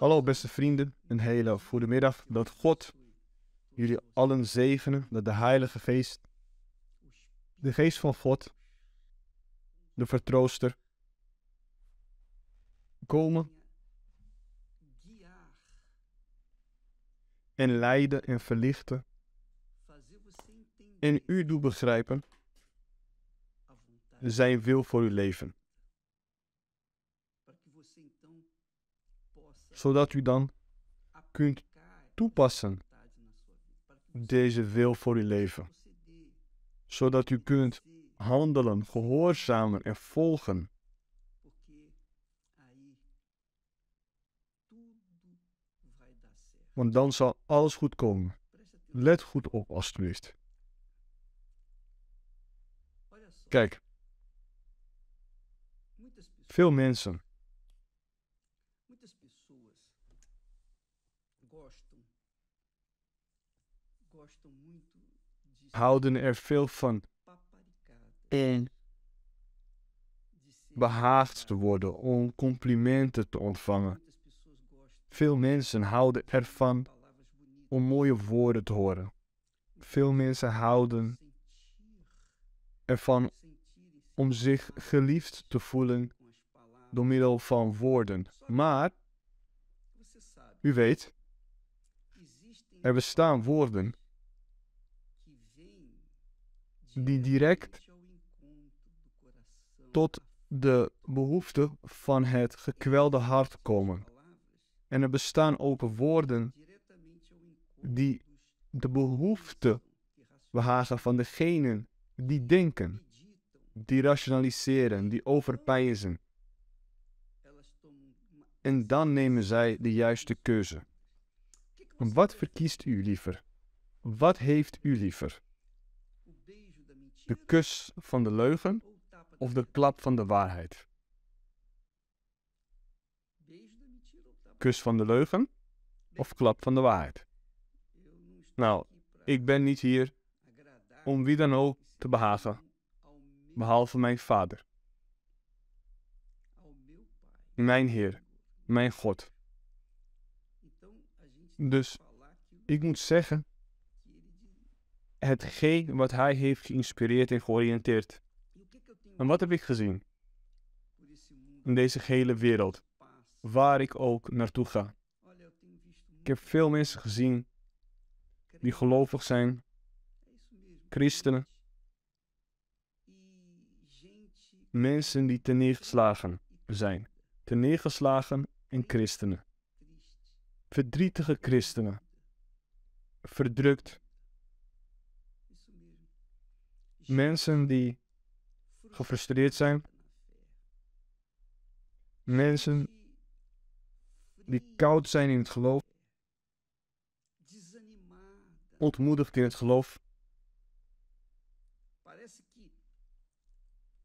Hallo beste vrienden, een hele goede middag. Dat God jullie allen zegenen, dat de heilige Geest, de geest van God, de vertrooster, komen en leiden en verlichten en u doet begrijpen zijn wil voor uw leven. zodat u dan kunt toepassen deze wil voor uw leven. Zodat u kunt handelen, gehoorzamen en volgen. Want dan zal alles goed komen. Let goed op, alstublieft. Kijk, veel mensen gosto. Gosto muito houden er veel van in behaagd te worden, om complimenten te ontvangen. Veel mensen houden ervan om mooie woorden te horen. Veel mensen houden ervan e om zich geliefd te voelen door middel van woorden. Maar, u weet, er bestaan woorden die direct tot de behoefte van het gekwelde hart komen. En er bestaan ook woorden die de behoefte behagen van degenen die denken, die rationaliseren, die overpijzen. En dan nemen zij de juiste keuze. Wat verkiest u liever? Wat heeft u liever? De kus van de leugen of de klap van de waarheid? Kus van de leugen of klap van de waarheid? Nou, ik ben niet hier om wie dan ook te behagen, behalve mijn vader, mijn Heer, mijn God. Dus ik moet zeggen, hetgeen wat hij heeft geïnspireerd en georiënteerd. En wat heb ik gezien? In deze gehele wereld, waar ik ook naartoe ga. Ik heb veel mensen gezien die gelovig zijn, christenen, mensen die neergeslagen zijn, neergeslagen en christenen verdrietige christenen, verdrukt. Mensen die gefrustreerd zijn. Mensen die koud zijn in het geloof. Ontmoedigd in het geloof.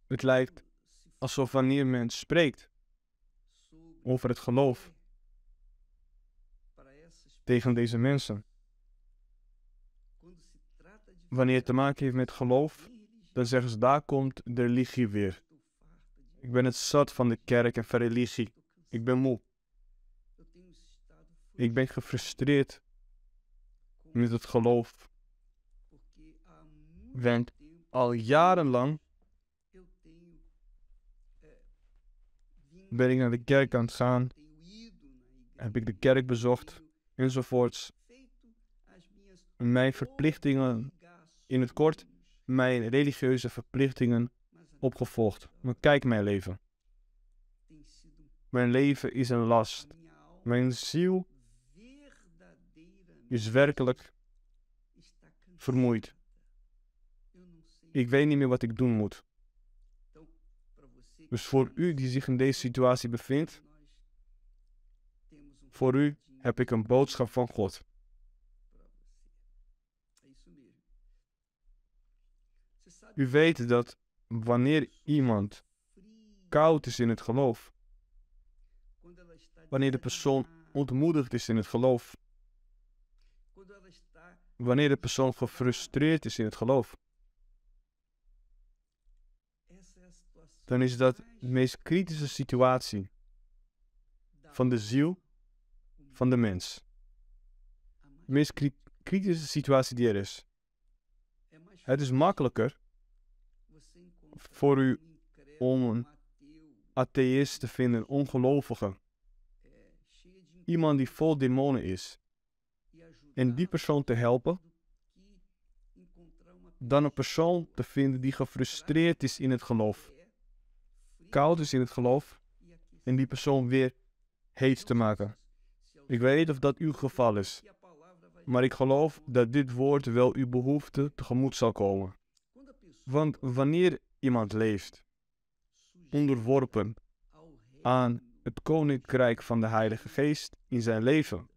Het lijkt alsof wanneer men spreekt over het geloof, tegen deze mensen. Wanneer het te maken heeft met geloof, dan zeggen ze daar komt de religie weer. Ik ben het zat van de kerk en van religie. Ik ben moe. Ik ben gefrustreerd met het geloof. Want al jarenlang ben ik naar de kerk aan het gaan. Heb ik de kerk bezocht enzovoorts. Mijn verplichtingen in het kort, mijn religieuze verplichtingen opgevolgd. Maar kijk mijn leven. Mijn leven is een last. Mijn ziel is werkelijk vermoeid. Ik weet niet meer wat ik doen moet. Dus voor u die zich in deze situatie bevindt, voor u heb ik een boodschap van God. U weet dat wanneer iemand koud is in het geloof, wanneer de persoon ontmoedigd is in het geloof, wanneer de persoon gefrustreerd is in het geloof, dan is dat de meest kritische situatie van de ziel van de mens. De meest kritische situatie die er is. Het is makkelijker voor u om een atheïst te vinden, een ongelovige. Iemand die vol demonen is. En die persoon te helpen dan een persoon te vinden die gefrustreerd is in het geloof. Koud is in het geloof en die persoon weer heet te maken. Ik weet niet of dat uw geval is, maar ik geloof dat dit woord wel uw behoefte tegemoet zal komen. Want wanneer iemand leeft, onderworpen aan het koninkrijk van de Heilige Geest in zijn leven,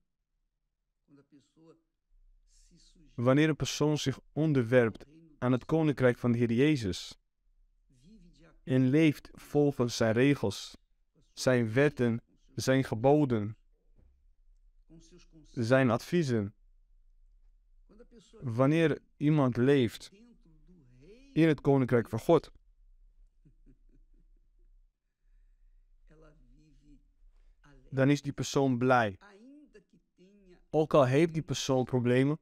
wanneer een persoon zich onderwerpt aan het koninkrijk van de Heer Jezus en leeft volgens zijn regels, zijn wetten, zijn geboden, zijn adviezen. Wanneer iemand leeft in het koninkrijk van God, dan is die persoon blij. Ook al heeft die persoon problemen,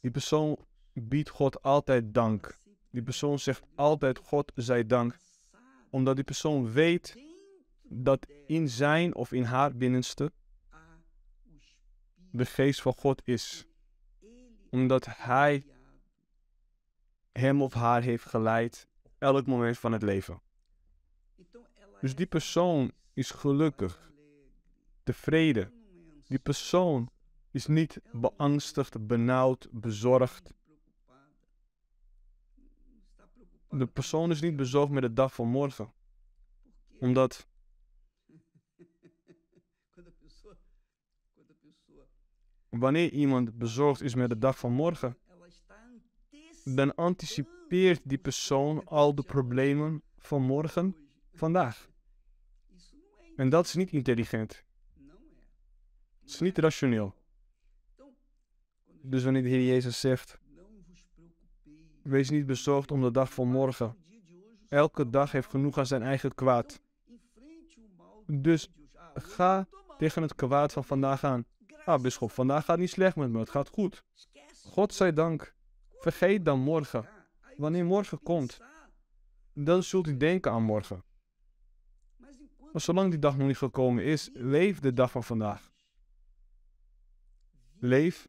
die persoon biedt God altijd dank. Die persoon zegt altijd God zij dank, omdat die persoon weet dat in zijn of in haar binnenste de geest van God is. Omdat Hij hem of haar heeft geleid elk moment van het leven. Dus die persoon is gelukkig, tevreden. Die persoon is niet beangstigd, benauwd, bezorgd. De persoon is niet bezorgd met de dag van morgen. Omdat Wanneer iemand bezorgd is met de dag van morgen, dan anticipeert die persoon al de problemen van morgen vandaag. En dat is niet intelligent. Het is niet rationeel. Dus wanneer de Heer Jezus zegt, wees niet bezorgd om de dag van morgen. Elke dag heeft genoeg aan zijn eigen kwaad. Dus ga tegen het kwaad van vandaag aan. Ah bisschop, vandaag gaat niet slecht met me, het gaat goed. God dank. Vergeet dan morgen. Wanneer morgen komt, dan zult u denken aan morgen. Maar zolang die dag nog niet gekomen is, leef de dag van vandaag. Leef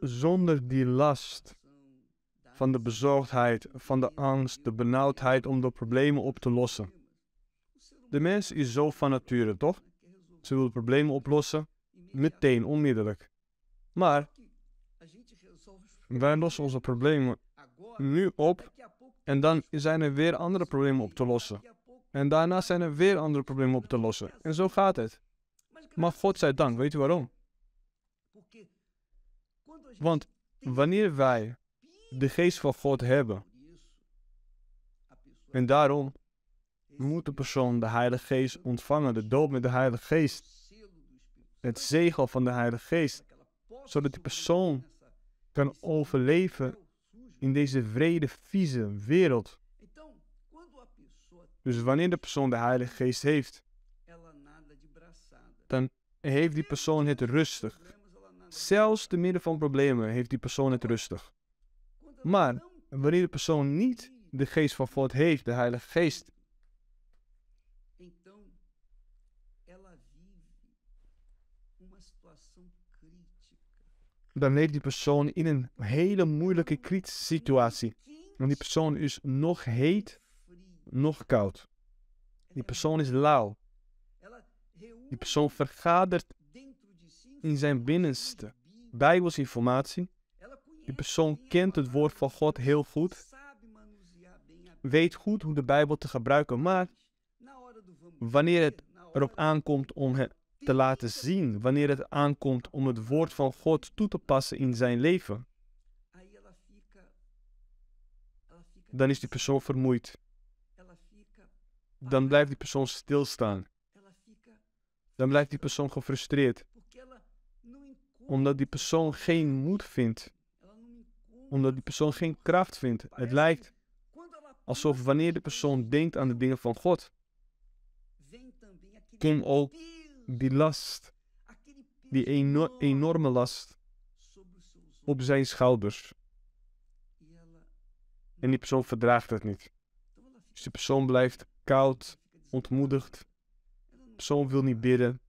zonder die last van de bezorgdheid, van de angst, de benauwdheid om de problemen op te lossen. De mens is zo van nature, toch? Ze wil problemen oplossen, meteen, onmiddellijk. Maar wij lossen onze problemen nu op en dan zijn er weer andere problemen op te lossen. En daarna zijn er weer andere problemen op te lossen. En zo gaat het. Maar God zij dank, weet u waarom? Want wanneer wij de geest van God hebben, en daarom moet de persoon de Heilige Geest ontvangen, de doop met de Heilige Geest, het zegel van de Heilige Geest, zodat die persoon kan overleven in deze vrede, vieze wereld. Dus wanneer de persoon de Heilige Geest heeft, dan heeft die persoon het rustig. Zelfs te midden van problemen heeft die persoon het rustig. Maar wanneer de persoon niet de geest van God heeft, de Heilige Geest, Dan leeft die persoon in een hele moeilijke kritische situatie. die persoon is nog heet, nog koud. Die persoon is lauw. Die persoon vergadert in zijn binnenste bijbels informatie. Die persoon kent het woord van God heel goed. Weet goed hoe de Bijbel te gebruiken, maar wanneer het erop aankomt om het te laten zien wanneer het aankomt om het woord van God toe te passen in zijn leven, dan is die persoon vermoeid. Dan blijft die persoon stilstaan. Dan blijft die persoon gefrustreerd. Omdat die persoon geen moed vindt. Omdat die persoon geen kracht vindt. Het lijkt alsof wanneer de persoon denkt aan de dingen van God, komt ook die last, die enorme last op zijn schouders. En die persoon verdraagt het niet. Dus de persoon blijft koud, ontmoedigd. De persoon wil niet bidden.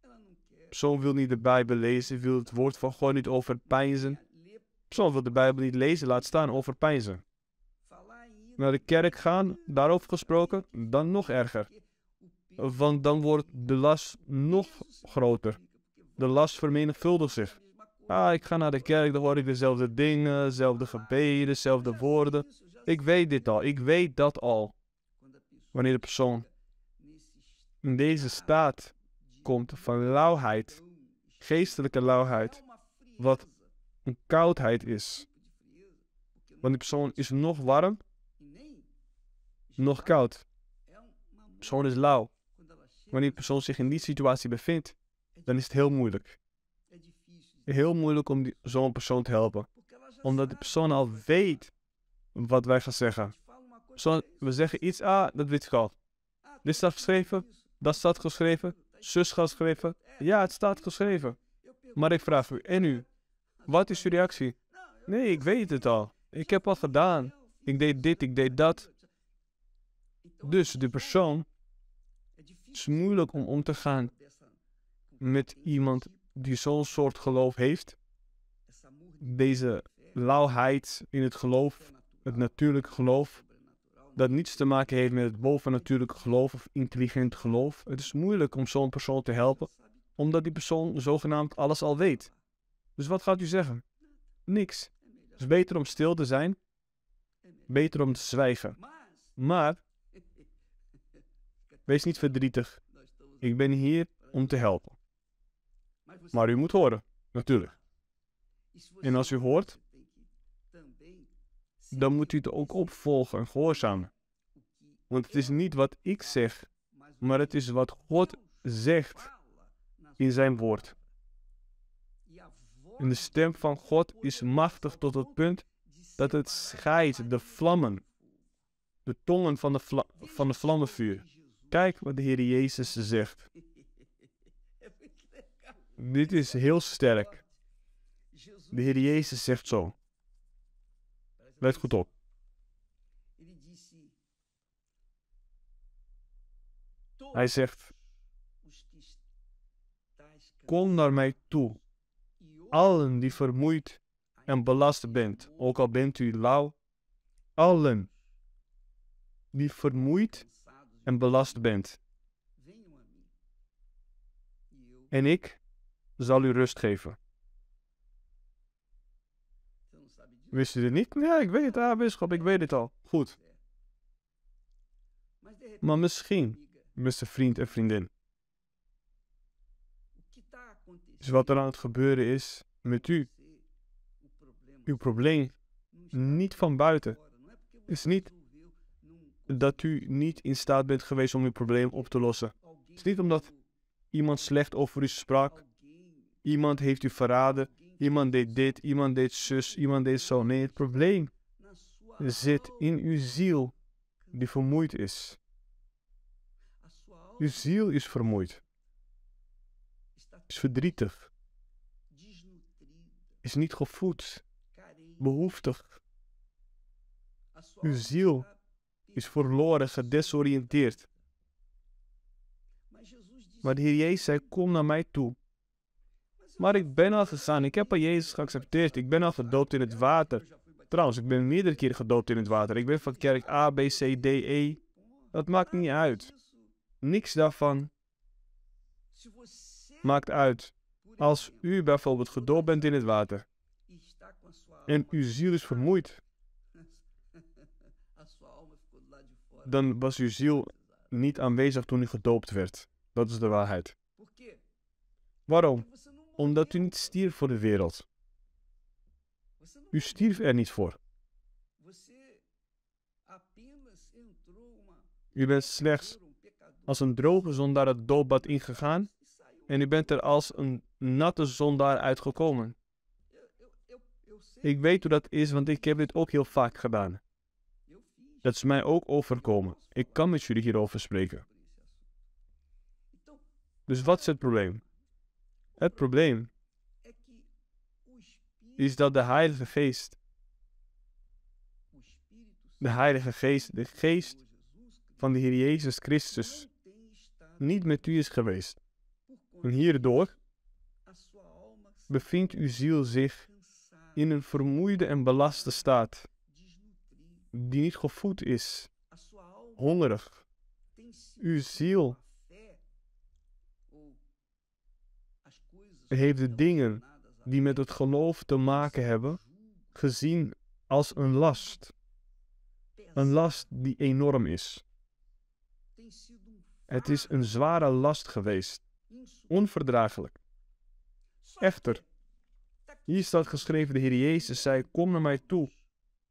De persoon wil niet de Bijbel lezen, wil het woord van God niet overpijnzen. De persoon wil de Bijbel niet lezen, laat staan overpijnzen. Naar de kerk gaan, daarover gesproken, dan nog erger want dan wordt de last nog groter. De last vermenigvuldigt zich. Ah, ik ga naar de kerk, dan hoor ik dezelfde dingen, dezelfde gebeden, dezelfde woorden. Ik weet dit al, ik weet dat al. Wanneer de persoon in deze staat komt van lauwheid, geestelijke lauwheid, wat een koudheid is. Want die persoon is nog warm, nog koud. De persoon is lauw wanneer die persoon zich in die situatie bevindt, dan is het heel moeilijk. Heel moeilijk om zo'n persoon te helpen. Omdat de persoon al weet wat wij gaan zeggen. we zeggen iets, ah, dat weet ik al. Dit staat geschreven, dat staat geschreven, zus gaat geschreven. Ja, het staat geschreven. Maar ik vraag u, en u? Wat is uw reactie? Nee, ik weet het al. Ik heb al gedaan. Ik deed dit, ik deed dat. Dus de persoon het is moeilijk om om te gaan met iemand die zo'n soort geloof heeft. Deze lauwheid in het geloof, het natuurlijke geloof, dat niets te maken heeft met het bovennatuurlijke geloof of intelligent geloof. Het is moeilijk om zo'n persoon te helpen, omdat die persoon zogenaamd alles al weet. Dus wat gaat u zeggen? Niks. Het is beter om stil te zijn, beter om te zwijgen. Maar Wees niet verdrietig. Ik ben hier om te helpen. Maar u moet horen, natuurlijk. En als u hoort, dan moet u het ook opvolgen en gehoorzamen. Want het is niet wat ik zeg, maar het is wat God zegt in zijn woord. En de stem van God is machtig tot het punt dat het scheidt de vlammen, de tongen van de, van de vlammenvuur. Kijk wat de Heer Jezus zegt. Dit is heel sterk. De Heer Jezus zegt zo. Let goed op. Hij zegt: Kom naar mij toe, allen die vermoeid en belast bent, ook al bent u lauw, allen die vermoeid en belast bent. En ik zal u rust geven. Wist u dit niet? Ja, ik weet het, ah, ik weet het al. Goed. Maar misschien, beste vriend en vriendin, is wat er aan het gebeuren is met u, uw probleem, niet van buiten, is niet dat u niet in staat bent geweest om uw probleem op te lossen. Het is niet omdat iemand slecht over u sprak, iemand heeft u verraden, iemand deed dit, iemand deed zus, iemand deed zo. Nee, het probleem zit in uw ziel die vermoeid is. Uw ziel is vermoeid, is verdrietig, is niet gevoed, behoeftig. Uw ziel is verloren, gedesoriënteerd. Maar de Heer Jezus zei, kom naar mij toe. Maar ik ben al gegaan, ik heb al Jezus geaccepteerd, ik ben al gedoopt in het water. Trouwens, ik ben meerdere keren gedoopt in het water. Ik ben van kerk A, B, C, D, E. Dat maakt niet uit. Niks daarvan maakt uit. Als u bijvoorbeeld gedoopt bent in het water e en uw ziel is vermoeid, dan was uw ziel niet aanwezig toen u gedoopt werd. Dat is de waarheid. Waarom? Omdat u niet stierf voor de wereld. U stierf er niet voor. U bent slechts als een droge zondaar het doopbad ingegaan en u bent er als een natte zondaar uitgekomen. Ik weet hoe dat is, want ik heb dit ook heel vaak gedaan. Dat is mij ook overkomen. Ik kan met jullie hierover spreken. Dus wat is het probleem? Het probleem is dat de Heilige Geest, de Heilige Geest, de Geest van de Heer Jezus Christus, niet met u is geweest. En hierdoor bevindt uw ziel zich in een vermoeide en belaste staat die niet gevoed is, hongerig. Uw ziel heeft de dingen die met het geloof te maken hebben gezien als een last. Een last die enorm is. Um het is een zware last geweest, onverdraaglijk. Echter, hier staat geschreven, de Heer Jezus zei, kom naar mij toe,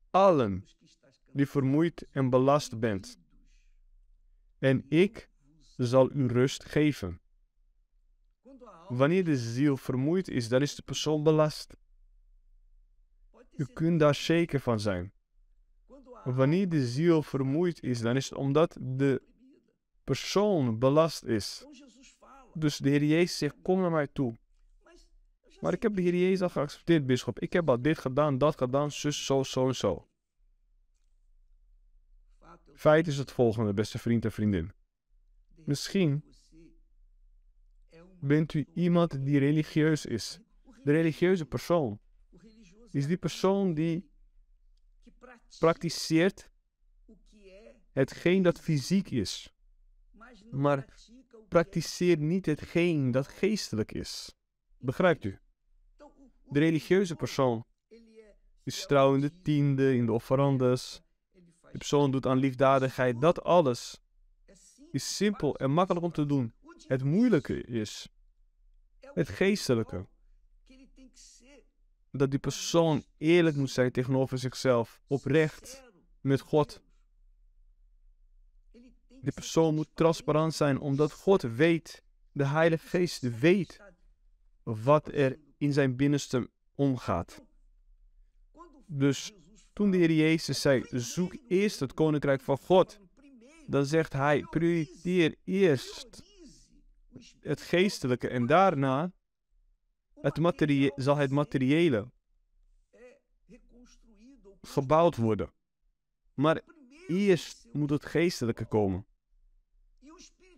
allen die vermoeid en belast bent. En ik zal u rust geven. Wanneer de ziel vermoeid is, dan is de persoon belast. U kunt daar zeker van zijn. Wanneer de ziel vermoeid is, dan is het omdat de persoon belast is. Dus de Heer Jezus zegt, kom naar mij toe. Maar ik heb de Heer Jezus al geaccepteerd, bischop. Ik heb al dit gedaan, dat gedaan, zus, zo, zo en zo. Feit is het volgende, beste vriend en vriendin. Misschien bent u iemand die religieus is. De religieuze persoon is die persoon die praktiseert hetgeen dat fysiek is, maar praktiseert niet hetgeen dat geestelijk is. Begrijpt u? De religieuze persoon is trouw in de tiende, in de offerandes, de persoon doet aan liefdadigheid. Dat alles is simpel en makkelijk om te doen. Het moeilijke is het geestelijke. Dat die persoon eerlijk moet zijn tegenover zichzelf, oprecht met God. Die persoon moet transparant zijn, omdat God weet, de Heilige Geest weet wat er in zijn binnenste omgaat. Dus toen de Heer Jezus zei, zoek eerst het koninkrijk van God, dan zegt hij, prioriteer eerst het geestelijke en daarna het zal het materiële gebouwd worden. Maar eerst moet het geestelijke komen.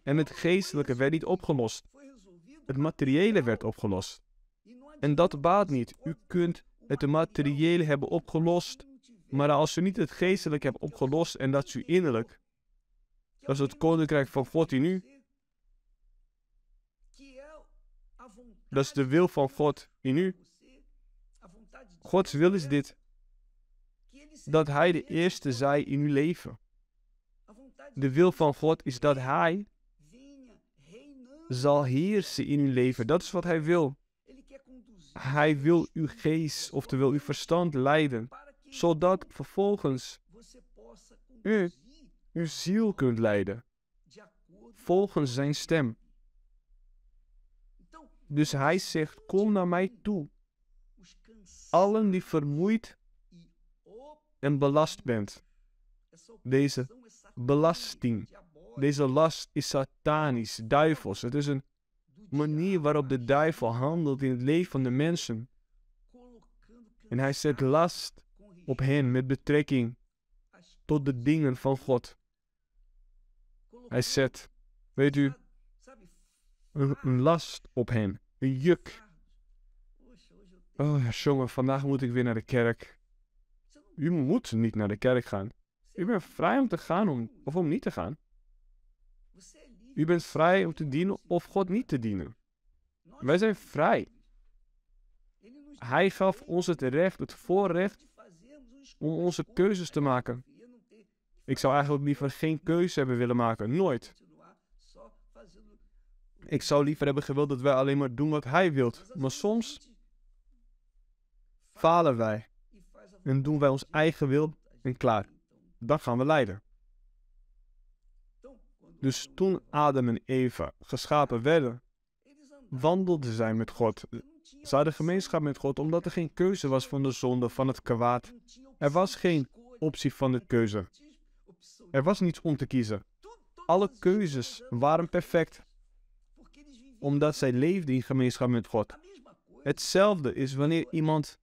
En het geestelijke werd niet opgelost. Het materiële werd opgelost. En dat baat niet. U kunt het materiële hebben opgelost maar als u niet het geestelijk hebt opgelost en dat is u innerlijk, dat is het koninkrijk van God in u. Dat is de wil van God in u. Gods wil is dit. Dat Hij de eerste zij in uw leven. De wil van God is dat Hij zal heersen in uw leven. Dat is wat Hij wil. Hij wil uw geest, oftewel uw verstand, leiden zodat vervolgens u uw ziel kunt leiden volgens zijn stem. Dus hij zegt, kom naar mij toe, allen die vermoeid en belast bent. Deze belasting, deze last is satanisch, duivels. Het is een manier waarop de duivel handelt in het leven van de mensen. En hij zet last op hen met betrekking tot de dingen van God. Hij zet, weet u, een, last op hen, een juk. Oh jongen, vandaag moet ik weer naar de kerk. U moet niet naar de kerk gaan. U bent vrij om te gaan om, of om niet te gaan. U bent vrij om te dienen of God niet te dienen. Wij zijn vrij. Hij gaf ons het recht, het voorrecht om onze keuzes te maken. Ik zou eigenlijk liever geen keuze hebben willen maken, nooit. Ik zou liever hebben gewild dat wij alleen maar doen wat Hij wilt. Maar soms falen wij en doen wij ons eigen wil en klaar. Dan gaan we lijden. Dus toen Adam en Eva geschapen werden, wandelden zij met God. zij hadden gemeenschap met God omdat er geen keuze was van de zonde, van het kwaad. Er was geen optie van de keuze. Er was niets om te kiezen. Alle keuzes waren perfect, omdat zij leefden in gemeenschap met God. Hetzelfde is wanneer iemand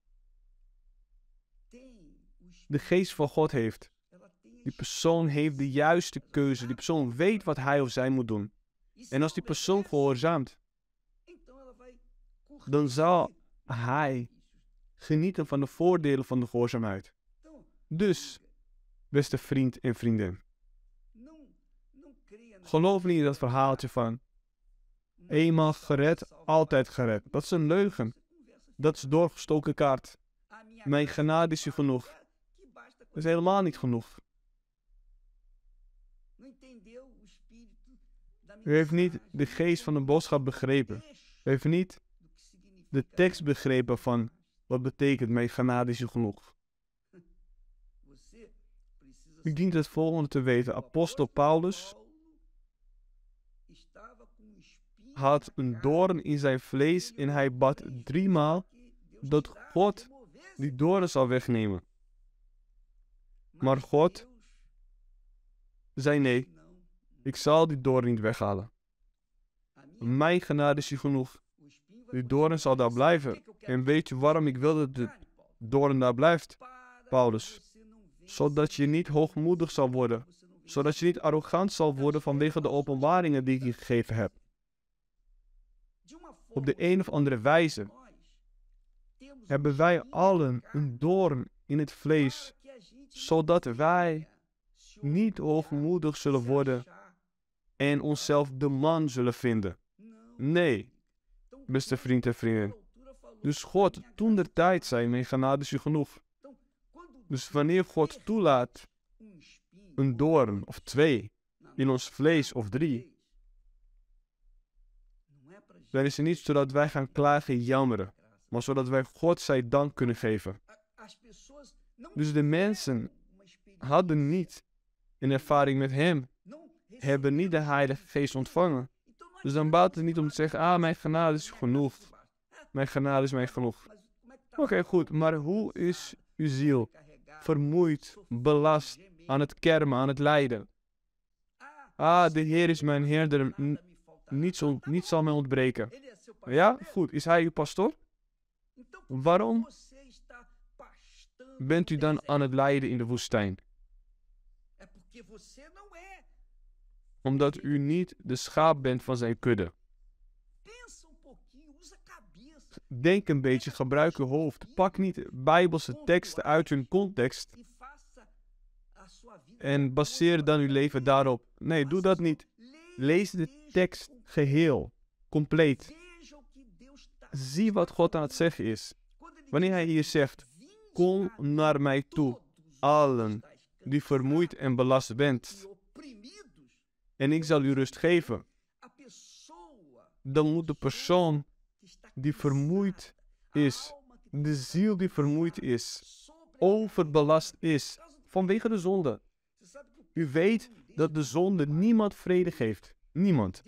de geest van God heeft. Die persoon heeft de juiste keuze. Die persoon weet wat hij of zij moet doen. En als die persoon gehoorzaamt, dan zal hij genieten van de voordelen van de gehoorzaamheid. Dus, beste vriend en vriendin, geloof niet in dat verhaaltje van eenmaal gered, altijd gered. Dat is een leugen. Dat is doorgestoken kaart. Mijn genade is je genoeg. Dat is helemaal niet genoeg. U heeft niet de geest van de boodschap begrepen. U heeft niet de tekst begrepen van wat betekent mijn genade is je genoeg. U dient het volgende te weten. Apostel Paulus had een doorn in zijn vlees en hij bad driemaal dat God die doorn zal wegnemen. Maar God zei nee, ik zal die doorn niet weghalen. Mijn genade is je genoeg. Die doorn zal daar blijven. En weet je waarom ik wil dat de doorn daar blijft, Paulus? zodat je niet hoogmoedig zal worden, zodat je niet arrogant zal worden vanwege de openbaringen die ik je gegeven heb. Op de een of andere wijze hebben wij allen een doorn in het vlees, zodat wij niet hoogmoedig zullen worden en onszelf de man zullen vinden. Nee, beste vriend en vriendin. Dus God, toen de tijd zei, mijn genade is u genoeg. Dus wanneer God toelaat een doorn of twee in ons vlees of drie, dan is het niet zodat wij gaan klagen, en jammeren, maar zodat wij God zij dank kunnen geven. Dus de mensen hadden niet een ervaring met Hem, hebben niet de Heilige Geest ontvangen. Dus dan baat het niet om te zeggen, ah, mijn genade is genoeg. Mijn genade is mij genoeg. Oké, goed, maar hoe is uw ziel? vermoeid, belast, aan het kermen, aan het lijden. Ah, de Heer is mijn Heerder, niets, niets zal mij ontbreken. Ja, goed, is Hij uw pastoor? Waarom bent u dan aan het lijden in de woestijn? Omdat u niet de schaap bent van zijn kudde. Denk een beetje, gebruik je hoofd. Pak niet bijbelse teksten uit hun context en baseer dan uw leven daarop. Nee, doe dat niet. Lees de tekst geheel, compleet. Zie wat God aan het zeggen is. Wanneer hij hier zegt: Kom naar mij toe, allen die vermoeid en belast bent, en ik zal u rust geven. Dan moet de persoon die vermoeid is, de ziel die vermoeid is, overbelast is vanwege de zonde. U weet dat de zonde niemand vrede geeft. Niemand.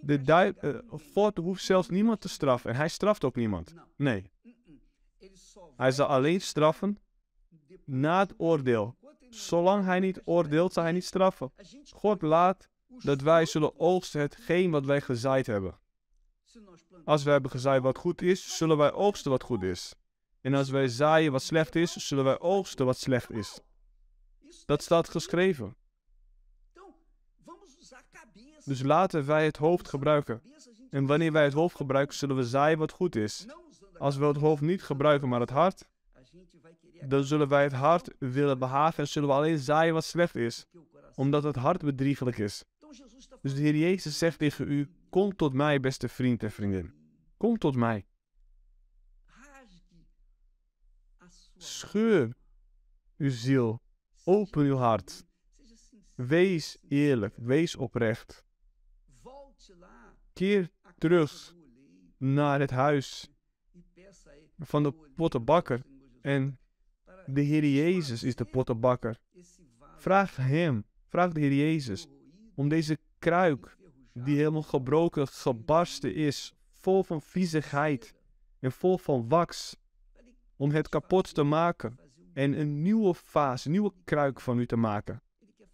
De eh, God hoeft zelfs niemand te straffen. En hij straft ook niemand. Nee. Hij zal alleen straffen na het oordeel. Zolang hij niet oordeelt, zal hij niet straffen. God laat dat wij zullen oogsten hetgeen wat wij gezaaid hebben. Als wij hebben gezaaid wat goed is, zullen wij oogsten wat goed is. En als wij zaaien wat slecht is, zullen wij oogsten wat slecht is. Dat staat geschreven. Dus laten wij het hoofd gebruiken. En wanneer wij het hoofd gebruiken, zullen we zaaien wat goed is. Als we het hoofd niet gebruiken, maar het hart, dan zullen wij het hart willen behagen en zullen we alleen zaaien wat slecht is, omdat het hart bedriegelijk is. Dus de Heer Jezus zegt tegen u: Kom tot mij, beste vriend en vriendin. Kom tot mij. Scheur uw ziel. Open uw hart. Wees eerlijk. Wees oprecht. Keer terug naar het huis van de pottenbakker. En de Heer Jezus is de pottenbakker. Vraag Hem. Vraag de Heer Jezus om deze kruik, die helemaal gebroken, gebarsten is, vol van viezigheid en vol van wax, om het kapot te maken en een nieuwe vaas, een nieuwe kruik van u te maken.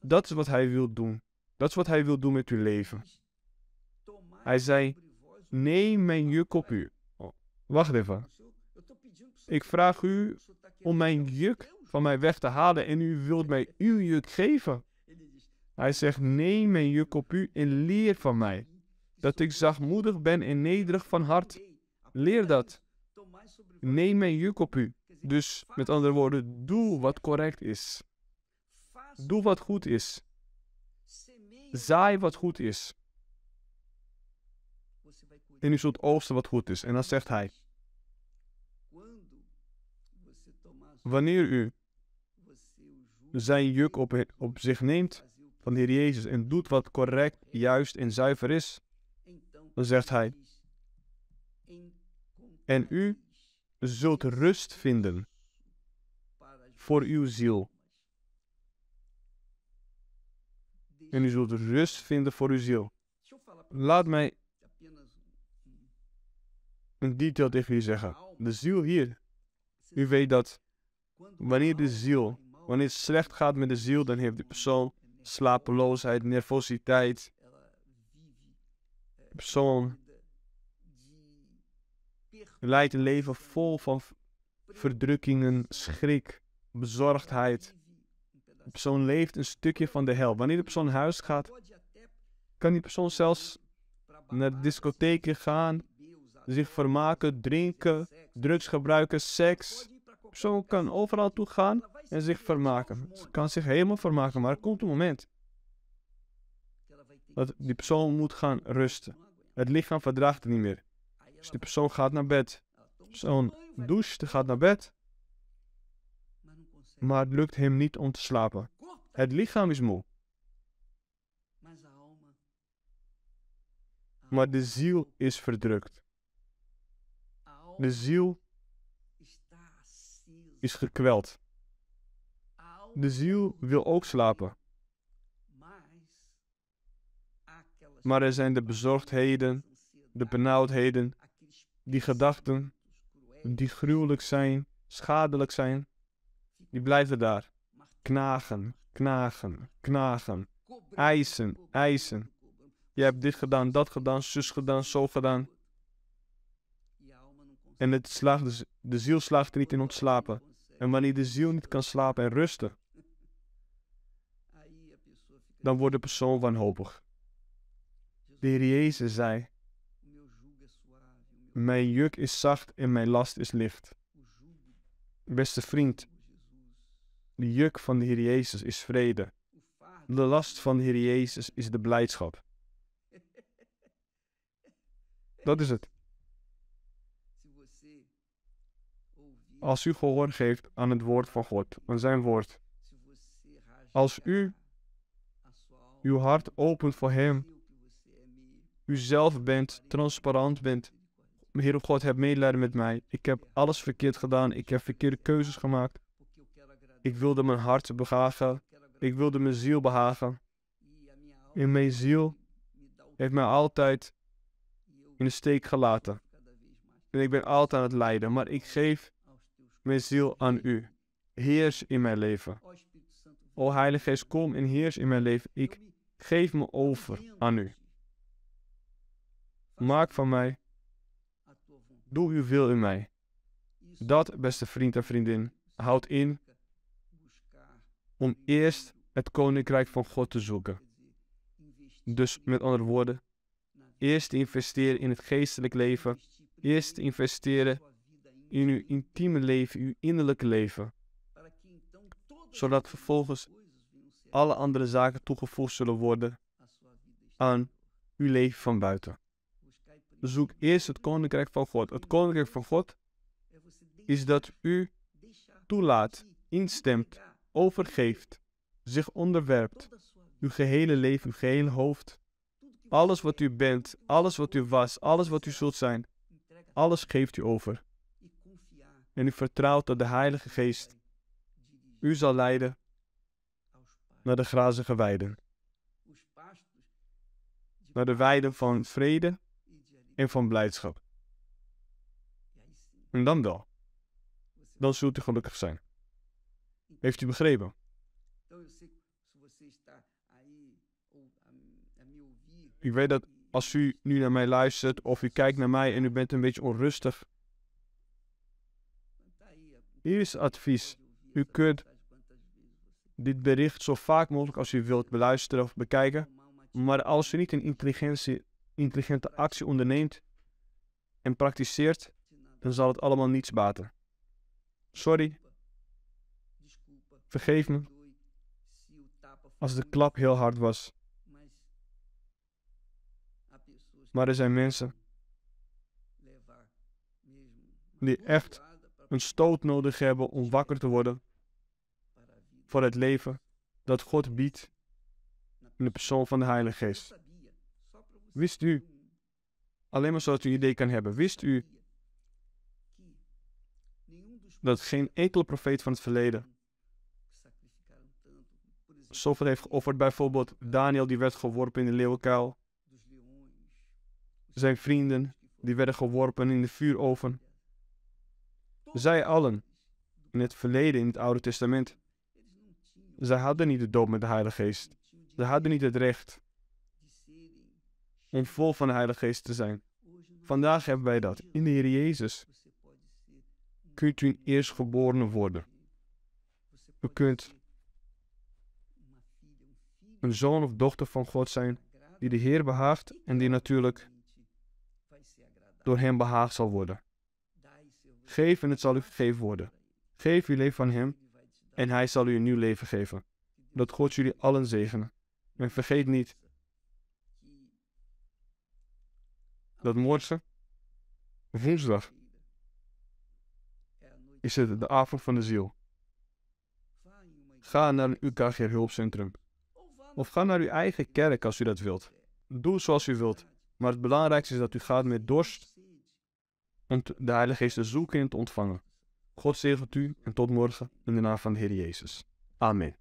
Dat is wat hij wil doen. Dat is wat hij wil doen met uw leven. Hij zei, neem mijn juk op u. Oh, wacht even. Ik vraag u om mijn juk van mij weg te halen en u wilt mij uw juk geven. Hij zegt, neem mijn juk op u en leer van mij, dat ik zachtmoedig ben en nederig van hart. Leer dat. Neem mijn juk op u. Dus met andere woorden, doe wat correct is. Doe wat goed is. Zaai wat goed is. En u zult oogsten wat goed is. En dan zegt hij: Wanneer u zijn juk op, op zich neemt van de Heer Jezus en doet wat correct, juist en zuiver is, dan zegt hij, en u zult rust vinden voor uw ziel. En u zult rust vinden voor uw ziel. Laat mij een detail tegen u zeggen. De ziel hier. U weet dat wanneer de ziel, wanneer het slecht gaat met de ziel, dan heeft die persoon slapeloosheid, nervositeit. De persoon leidt een leven vol van verdrukkingen, schrik, bezorgdheid. De persoon leeft een stukje van de hel. Wanneer de persoon naar huis gaat, kan die persoon zelfs naar discotheken gaan, zich vermaken, drinken, drugs gebruiken, seks. De persoon kan overal toe gaan en zich vermaken. Ze kan zich helemaal vermaken, maar er komt een moment dat die persoon moet gaan rusten. Het lichaam verdraagt het niet meer. Dus die persoon gaat naar bed. Zo'n douche gaat naar bed. Maar het lukt hem niet om te slapen. Het lichaam is moe. Maar de ziel is verdrukt. De ziel is gekweld. De ziel wil ook slapen. Maar er zijn de bezorgdheden, de benauwdheden, die gedachten die gruwelijk zijn, schadelijk zijn, die blijven daar. Knagen, knagen, knagen. Eisen, eisen. Je hebt dit gedaan, dat gedaan, zus gedaan, zo gedaan. En het slaagt, de ziel slaagt er niet in om te slapen. En wanneer de ziel niet kan slapen en rusten, dan wordt de persoon wanhopig. De Heer Jezus zei, mijn juk is zacht en mijn last is licht. Beste vriend, de juk van de Heer Jezus is vrede. De last van de Heer Jezus is de blijdschap. Dat is het. Als u gehoor geeft aan het woord van God, aan zijn woord, als u uw hart opent voor Hem. U zelf bent, transparant bent. Heer God, heb medelijden met mij. Ik heb alles verkeerd gedaan. Ik heb verkeerde keuzes gemaakt. Ik wilde mijn hart behagen. Ik wilde mijn ziel behagen. En mijn ziel heeft mij altijd in de steek gelaten. En ik ben altijd aan het lijden. Maar ik geef mijn ziel aan u. Heers in mijn leven. O Heilige Geest, kom en heers in mijn leven. Ik Geef me over aan u. Maak van mij. Doe uw wil in mij. Dat, beste vriend en vriendin, houdt in om eerst het koninkrijk van God te zoeken. Dus met andere woorden, eerst investeren in het geestelijk leven, eerst investeren in uw intieme leven, uw innerlijke leven, zodat vervolgens alle andere zaken toegevoegd zullen worden aan uw leven van buiten. Dus zoek eerst het koninkrijk van God. Het koninkrijk van God is dat u toelaat, instemt, overgeeft, zich onderwerpt, uw gehele leven, uw gehele hoofd, alles wat u bent, alles wat u was, alles wat u zult zijn, alles geeft u over. En u vertrouwt dat de Heilige Geest u zal leiden naar de grazige weiden. Naar de weiden van vrede en van blijdschap. En dan wel. Dan zult u gelukkig zijn. Heeft u begrepen? Ik weet dat als u nu naar mij luistert of u kijkt naar mij en u bent een beetje onrustig. Hier is advies. U kunt dit bericht zo vaak mogelijk als u wilt beluisteren of bekijken. Maar als u niet een intelligente actie onderneemt en praktiseert, dan zal het allemaal niets baten. Sorry. Vergeef me. Als de klap heel hard was. Maar er zijn mensen die echt een stoot nodig hebben om wakker te worden voor het leven dat God biedt in de persoon van de Heilige Geest. Wist u, alleen maar zodat u een idee kan hebben, wist u dat geen enkele profeet van het verleden zoveel heeft geofferd? Bijvoorbeeld Daniel, die werd geworpen in de leeuwenkuil. Zijn vrienden, die werden geworpen in de vuuroven. Zij allen in het verleden, in het Oude Testament, zij hadden niet de doop met de Heilige Geest. Ze hadden niet het recht om vol van de Heilige Geest te zijn. Vandaag hebben wij dat. In de Heer Jezus kunt u een eerstgeborene worden. U kunt een zoon of dochter van God zijn die de Heer behaagt en die natuurlijk door Hem behaagd zal worden. Geef en het zal u gegeven worden. Geef uw leven aan Hem en hij zal u een nieuw leven geven. Dat God jullie allen zegenen. En vergeet niet dat morgen, woensdag, is het de avond van de ziel. Ga naar een UKG hulpcentrum. Of ga naar uw eigen kerk als u dat wilt. Doe zoals u wilt. Maar het belangrijkste is dat u gaat met dorst om de Heilige Geest te zoeken en te ontvangen. God zegent u en tot morgen in de naam van de Heer Jezus. Amen.